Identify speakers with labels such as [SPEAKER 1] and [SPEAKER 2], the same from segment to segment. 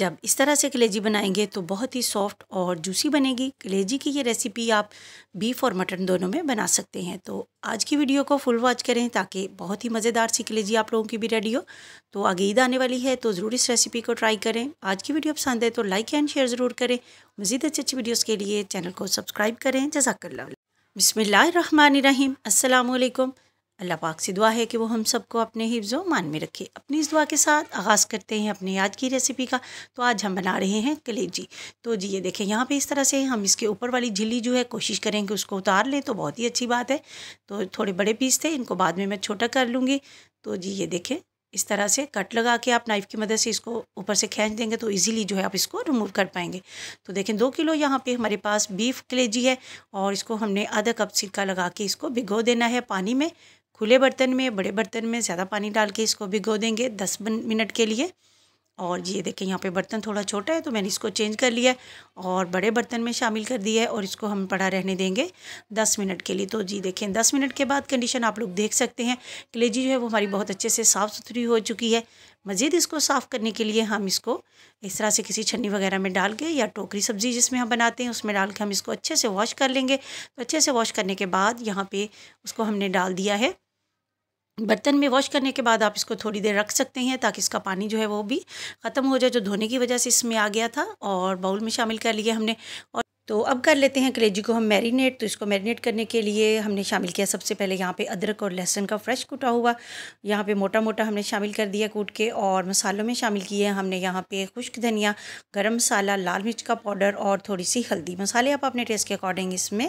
[SPEAKER 1] जब इस तरह से कलेजी बनाएंगे तो बहुत ही सॉफ्ट और जूसी बनेगी कलेजी की ये रेसिपी आप बीफ और मटन दोनों में बना सकते हैं तो आज की वीडियो को फुल वॉच करें ताकि बहुत ही मज़ेदार सी कलेजी आप लोगों की भी रेडी हो तो आगे ईद आने वाली है तो ज़रूर इस रेसिपी को ट्राई करें आज की वीडियो पसंद है तो लाइक एंड शेयर ज़रूर करें मज़ीद अच्छी अच्छी वीडियोज़ के लिए चैनल को सब्सक्राइब करें जजाकल्ला रहीम असल अल्लाह पाक से दुआ है कि वो हम सबको अपने हिफ्ज़ मान में रखे अपनी इस दुआ के साथ आगाज़ करते हैं अपनी आज की रेसिपी का तो आज हम बना रहे हैं कलेजी तो जी ये देखें यहाँ पे इस तरह से हम इसके ऊपर वाली झिल्ली जो है कोशिश करें कि उसको उतार लें तो बहुत ही अच्छी बात है तो थोड़े बड़े पीस थे इनको बाद में मैं छोटा कर लूँगी तो जी ये देखें इस तरह से कट लगा के आप नाइफ़ की मदद से इसको ऊपर से खींच देंगे तो इजीली जो है आप इसको रिमूव कर पाएंगे तो देखें दो किलो यहाँ पे हमारे पास बीफ कलेजी है और इसको हमने आधा कप सिरका लगा के इसको भिगो देना है पानी में खुले बर्तन में बड़े बर्तन में ज़्यादा पानी डाल के इसको भिगो देंगे दस मिनट के लिए और ये देखें यहाँ पे बर्तन थोड़ा छोटा है तो मैंने इसको चेंज कर लिया है और बड़े बर्तन में शामिल कर दिया है और इसको हम पड़ा रहने देंगे दस मिनट के लिए तो जी देखें दस मिनट के बाद कंडीशन आप लोग देख सकते हैं कलेजी जो है वो हमारी बहुत अच्छे से साफ़ सुथरी हो चुकी है मज़ीद इसको साफ़ करने के लिए हम इसको इस तरह से किसी छन्नी वगैरह में डाल के या टोकरी सब्ज़ी जिसमें हम बनाते हैं उसमें डाल के हम इसको अच्छे से वॉश कर लेंगे तो अच्छे से वॉश करने के बाद यहाँ पर उसको हमने डाल दिया है बर्तन में वॉश करने के बाद आप इसको थोड़ी देर रख सकते हैं ताकि इसका पानी जो है वो भी ख़त्म हो जाए जो धोने की वजह से इसमें आ गया था और बाउल में शामिल कर लिया हमने और तो अब कर लेते हैं कलेजी को हम मैरिनेट तो इसको मैरिनेट करने के लिए हमने शामिल किया सबसे पहले यहाँ पे अदरक और लहसुन का फ्रेश कूटा हुआ यहाँ पे मोटा मोटा हमने शामिल कर दिया कूट के और मसालों में शामिल किए हमने यहाँ पे खुश्क धनिया गरम मसाला लाल मिर्च का पाउडर और थोड़ी सी हल्दी मसाले आप अपने टेस्ट के अकॉर्डिंग इसमें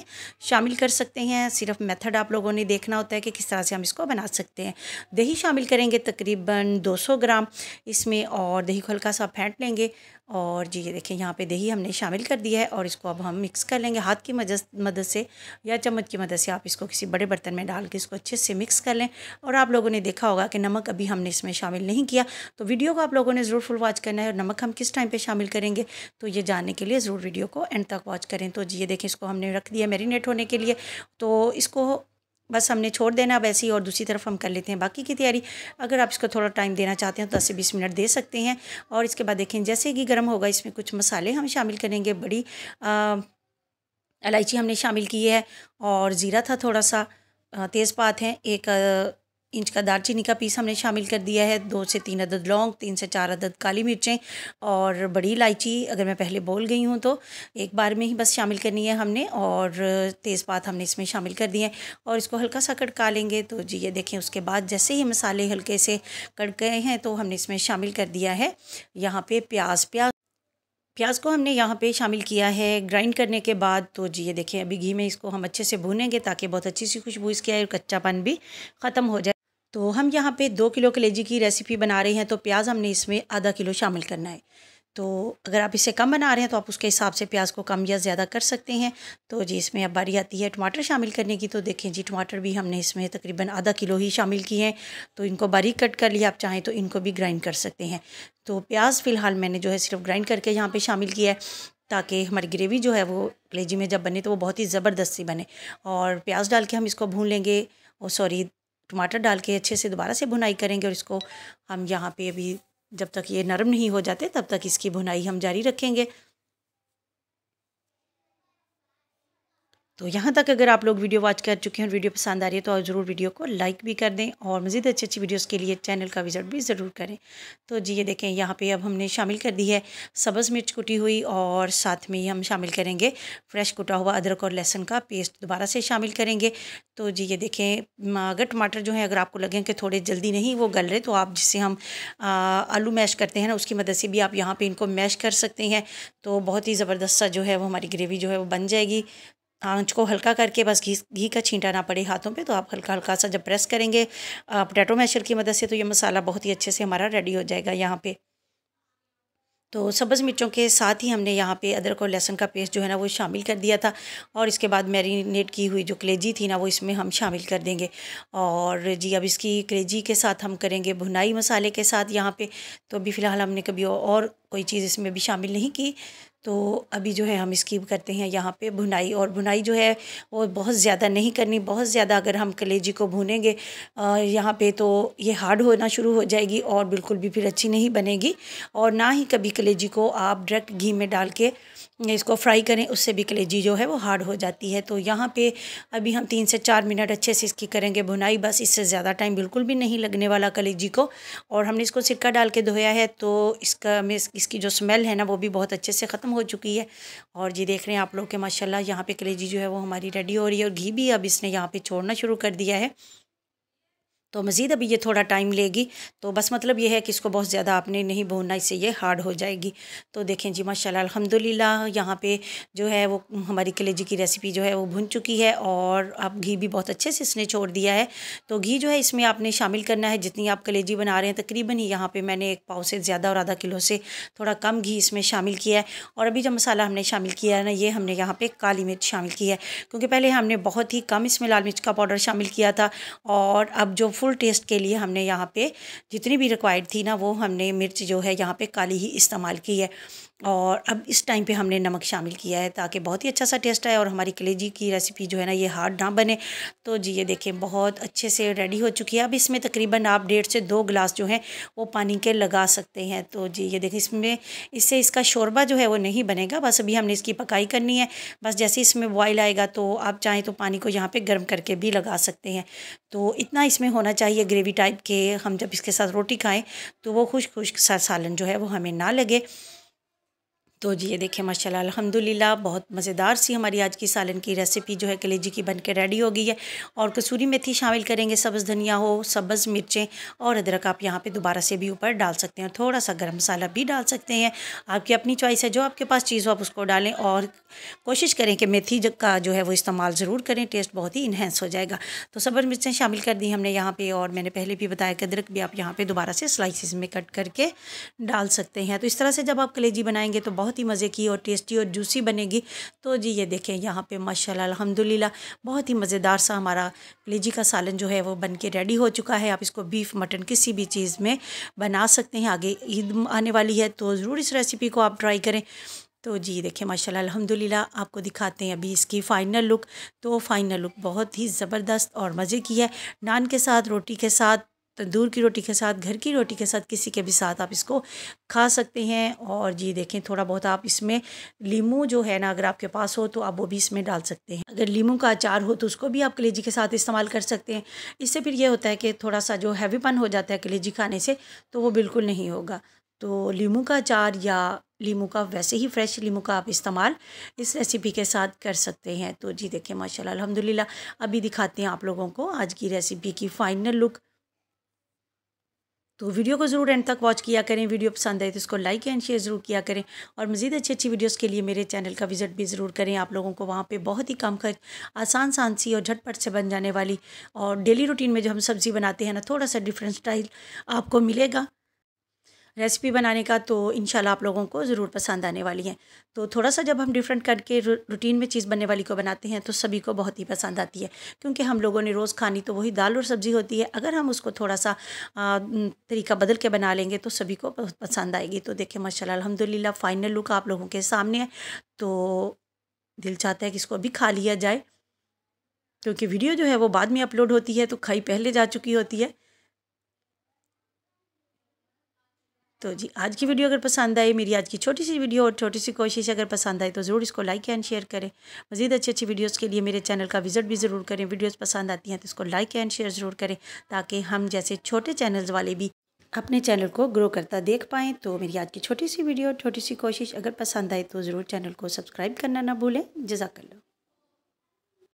[SPEAKER 1] शामिल कर सकते हैं सिर्फ मेथड आप लोगों ने देखना होता है कि किस तरह से हम इसको बना सकते हैं दही शामिल करेंगे तकरीबन दो ग्राम इसमें और दही को हल्का सा फेंट लेंगे और जी ये देखिए यहाँ पे दही हमने शामिल कर दिया है और इसको अब हम मिक्स कर लेंगे हाथ की मदद मदद से या चम्मच की मदद से आप इसको किसी बड़े बर्तन में डाल के इसको अच्छे से मिक्स कर लें और आप लोगों ने देखा होगा कि नमक अभी हमने इसमें शामिल नहीं किया तो वीडियो को आप लोगों ने ज़रूर फुल वॉच करना है और नमक हम किस टाइम पर शामिल करेंगे तो ये जानने के लिए ज़रूर वीडियो को एंड तक वॉच करें तो ये देखें इसको हमने रख दिया मेरीनेट होने के लिए तो इसको बस हमने छोड़ देना अब ऐसे ही और दूसरी तरफ हम कर लेते हैं बाकी की तैयारी अगर आप इसको थोड़ा टाइम देना चाहते हैं तो दस से बीस मिनट दे सकते हैं और इसके बाद देखें जैसे कि गर्म होगा इसमें कुछ मसाले हम शामिल करेंगे बड़ी इलायची हमने शामिल की है और ज़ीरा था थोड़ा सा तेज़पात हैं एक इंच का दालचीनी का पीस हमने शामिल कर दिया है दो से तीन अदद लौंग तीन से चार अदद काली मिर्चें और बड़ी इलायची अगर मैं पहले बोल गई हूँ तो एक बार में ही बस शामिल करनी है हमने और तेज़पात हमने इसमें शामिल कर दिए हैं और इसको हल्का सा कड़का लेंगे तो जी ये देखें उसके बाद जैसे ही मसाले हल्के से कड़ गए हैं तो हमने इसमें शामिल कर दिया है यहाँ पर प्याज प्याज प्याज को हमने यहाँ पे शामिल किया है ग्राइंड करने के बाद तो जी ये देखें अभी घी में इसको हम अच्छे से भूनेंगे ताकि बहुत अच्छी सी खुशबू इसकी आए और कच्चापन भी ख़त्म हो जाए तो हम यहाँ पे दो किलो कलेजी की रेसिपी बना रहे हैं तो प्याज हमने इसमें आधा किलो शामिल करना है तो अगर आप इसे कम बना रहे हैं तो आप उसके हिसाब से प्याज को कम या ज़्यादा कर सकते हैं तो जी इसमें अब बारी आती है टमाटर शामिल करने की तो देखें जी टमाटर भी हमने इसमें तकरीबन आधा किलो ही शामिल किए हैं तो इनको बारीक कट कर लिया आप चाहें तो इनको भी ग्राइंड कर सकते हैं तो प्याज फ़िलहाल मैंने जो है सिर्फ ग्राइंड करके यहाँ पर शामिल किया है ताकि हमारी ग्रेवी जो है वो कलेजी में जब बने तो वो बहुत ही ज़बरदस्ती बने और प्याज डाल के हम इसको भून लेंगे और सॉरी टमाटर डाल के अच्छे से दोबारा से भुनाई करेंगे और इसको हम यहाँ पे अभी जब तक ये नरम नहीं हो जाते तब तक इसकी भुनाई हम जारी रखेंगे तो यहाँ तक अगर आप लोग वीडियो वॉच कर चुके हैं और वीडियो पसंद आ रही है तो ज़रूर वीडियो को लाइक भी कर दें और मज़ीद अच्छी अच्छी वीडियोस के लिए चैनल का विज़िट भी ज़रूर करें तो जी ये देखें यहाँ पे अब हमने शामिल कर दी है सब्ज़ मिर्च कुटी हुई और साथ में ही हम शामिल करेंगे फ्रेश कुटा हुआ अदरक और लहसुन का पेस्ट दोबारा से शामिल करेंगे तो जी ये देखें अगर टमाटर जो है अगर आपको लगें कि थोड़े जल्दी नहीं वो गल रहे तो आप जिससे हम आलू मैश करते हैं ना उसकी मदद से भी आप यहाँ पर इनको मैश कर सकते हैं तो बहुत ही ज़बरदस्त सा जो है वो हमारी ग्रेवी जो है वो बन जाएगी आंच को हल्का करके बस घी घी का छींटा ना पड़े हाथों पे तो आप हल्का हल्का सा जब प्रेस करेंगे पोटैटो मैशर की मदद से तो ये मसाला बहुत ही अच्छे से हमारा रेडी हो जाएगा यहाँ पे तो सब्ज़ मिर्चों के साथ ही हमने यहाँ पे अदरक और लहसुन का पेस्ट जो है ना वो शामिल कर दिया था और इसके बाद मैरिनेट की हुई जो कलेजी थी ना वो इसमें हम शामिल कर देंगे और जी अब इसकी कलेजी के साथ हम करेंगे भुनाई मसाले के साथ यहाँ पे तो अभी फ़िलहाल हमने कभी और कोई चीज़ इसमें भी शामिल नहीं की तो अभी जो है हम इसकी करते हैं यहाँ पे भुनाई और भुनाई जो है वो बहुत ज़्यादा नहीं करनी बहुत ज़्यादा अगर हम कलेजी को भूनेंगे यहाँ पे तो ये हार्ड होना शुरू हो जाएगी और बिल्कुल भी फिर अच्छी नहीं बनेगी और ना ही कभी कलेजी को आप डायरेक्ट घी में डाल के इसको फ्राई करें उससे भी कलेजी जो है वो हार्ड हो जाती है तो यहाँ पे अभी हम तीन से चार मिनट अच्छे से इसकी करेंगे भुनाई बस इससे ज़्यादा टाइम बिल्कुल भी नहीं लगने वाला कलेजी को और हमने इसको सिक्का डाल के धोया है तो इसका में इस इसकी जो स्मेल है ना वो भी बहुत अच्छे से ख़त्म हो चुकी है और जी देख रहे हैं आप लोग के माशाल्लाह यहाँ पे कलेजी जो है वो हमारी रेडी हो रही है और घी भी अब इसने यहाँ पे छोड़ना शुरू कर दिया है तो मज़ीद अभी ये थोड़ा टाइम लेगी तो बस मतलब ये है कि इसको बहुत ज़्यादा आपने नहीं भूनना इससे ये हार्ड हो जाएगी तो देखें जी माशाल्लाह अल्हम्दुलिल्लाह यहाँ पे जो है वो हमारी कलेजी की रेसिपी जो है वो भुन चुकी है और आप घी भी बहुत अच्छे से इसने छोड़ दिया है तो घी जो है इसमें आपने शामिल करना है जितनी आप कलेजी बना रहे हैं तकरीबन ही यहाँ पर मैंने एक पाव से ज़्यादा और आधा किलो से थोड़ा कम घी इसमें शामिल किया है और अभी जो मसाला हमने शामिल किया है ना ये हमने यहाँ पर काली मिर्च शामिल की है क्योंकि पहले हमने बहुत ही कम इसमें लाल मिर्च का पाउडर शामिल किया था और अब जो फुल टेस्ट के लिए हमने यहाँ पे जितनी भी रिक्वायर्ड थी ना वो हमने मिर्च जो है यहाँ पे काली ही इस्तेमाल की है और अब इस टाइम पे हमने नमक शामिल किया है ताकि बहुत ही अच्छा सा टेस्ट आए और हमारी कलेजी की रेसिपी जो है ना ये हार्ड ना बने तो जी ये देखें बहुत अच्छे से रेडी हो चुकी है अब इसमें तकरीबन आप डेढ़ से दो गिलास जो है वो पानी के लगा सकते हैं तो जी ये देखें इसमें इससे इसका शोरबा जो है वो नहीं बनेगा बस अभी हमने इसकी पकाई करनी है बस जैसे इसमें बॉयल आएगा तो आप चाहें तो पानी को यहाँ पर गर्म करके भी लगा सकते हैं तो इतना इसमें होना चाहिए ग्रेवी टाइप के हम जब इसके साथ रोटी खाएँ तो वो खुश खुश सा सालन जो है वो हमें ना लगे तो जी ये देखें माशाल्लाह अल्हम्दुलिल्लाह बहुत मज़ेदार सी हमारी आज की सालन की रेसिपी जो है कलेजी की बन के रेडी हो गई है और कसूरी मेथी शामिल करेंगे सब्ज़ धनिया हो सब्ज़ मिर्चें और अदरक आप यहाँ पे दोबारा से भी ऊपर डाल सकते हैं थोड़ा सा गर्म मसाला भी डाल सकते हैं आपकी अपनी चॉइस है जो आपके पास चीज़ हो आप उसको डालें और कोशिश करें कि मेथी का जो है वो इस्तेमाल ज़रूर करें टेस्ट बहुत ही इन्हेंस हो जाएगा तो सब्ज़ मिर्चें शामिल कर दी हमने यहाँ पर और मैंने पहले भी बताया कि अदरक भी आप यहाँ पर दोबारा से स्लाइसिस में कट करके डाल सकते हैं तो इस तरह से जब आप कलेजी बनाएंगे तो बहुत बहुत ही मज़े की और टेस्टी और जूसी बनेगी तो जी ये देखें यहाँ पे माशाल्लाह अल्हम्दुलिल्लाह बहुत ही मज़ेदार सा हमारा लीजी का सालन जो है वो बन के रेडी हो चुका है आप इसको बीफ मटन किसी भी चीज़ में बना सकते हैं आगे ईद आने वाली है तो ज़रूर इस रेसिपी को आप ट्राई करें तो जी देखिए माशाल्लाह अल्हम्दुलिल्लाह आपको दिखाते हैं अभी इसकी फ़ाइनल लुक तो फ़ाइनल लुक बहुत ही ज़बरदस्त और मज़े की है नान के साथ रोटी के साथ तंदूर की रोटी के साथ घर की रोटी के साथ किसी के भी साथ आप इसको खा सकते हैं और ये देखें थोड़ा बहुत आप इसमें लीमू जो है ना अगर आपके पास हो तो आप वो भी इसमें डाल सकते हैं अगर लीमू का अचार हो तो उसको भी आप कलेजी के साथ इस्तेमाल कर सकते हैं इससे फिर यह होता है कि थोड़ा सा जो हैवीपन हो जाता है कलेजी खाने से तो वो बिल्कुल नहीं होगा तो लीमू का अचार या लीमू का वैसे ही फ्रेश लीमू का आप इस्तेमाल इस रेसिपी के साथ कर सकते हैं तो जी देखें माशा अलहमदिल्ला अभी दिखाते हैं आप लोगों को आज की रेसिपी की फ़ाइनल लुक तो वीडियो को ज़रूर एंड तक वॉच किया करें वीडियो पसंद आए तो इसको लाइक एंड शेयर ज़रूर किया करें और मज़ीद अच्छी अच्छी वीडियोस के लिए मेरे चैनल का विज़िट भी ज़रूर करें आप लोगों को वहाँ पे बहुत ही कम खर्च आसान सान सी और झटपट से बन जाने वाली और डेली रूटीन में जो हम सब्ज़ी बनाते हैं ना थोड़ा सा डिफरेंट स्टाइल आपको मिलेगा रेसिपी बनाने का तो इन आप लोगों को ज़रूर पसंद आने वाली है तो थोड़ा सा जब हम डिफरेंट करके रूटीन में चीज़ बनने वाली को बनाते हैं तो सभी को बहुत ही पसंद आती है क्योंकि हम लोगों ने रोज़ खानी तो वही दाल और सब्ज़ी होती है अगर हम उसको थोड़ा सा तरीका बदल के बना लेंगे तो सभी को पसंद आएगी तो देखें माशाल्लाह अल्हम्दुलिल्लाह फाइनल लुक आप लोगों के सामने है तो दिल चाहता है कि इसको अभी खा लिया जाए क्योंकि वीडियो जो है वो बाद में अपलोड होती है तो खाई पहले जा चुकी होती है तो जी आज की वीडियो अगर पसंद आए मेरी आज की छोटी सी वीडियो और छोटी सी कोशिश अगर पसंद आए तो ज़रूर इसको लाइक एंड शेयर करें मजीद अच्छी अच्छी वीडियोज़ के लिए मेरे चैनल का विजिट भी ज़रूर करें वीडियोज़ पसंद आती हैं तो इसको लाइक एंड शेयर ज़रूर करें ताकि हम जैसे छोटे चैनल्स वाले भी अपने चैनल को ग्रो करता देख पाएँ तो मेरी आज की छोटी सी वीडियो और छोटी सी कोशिश अगर पसंद आए तो ज़रूर चैनल को सब्सक्राइब करना ना भूलें जजाकल्ला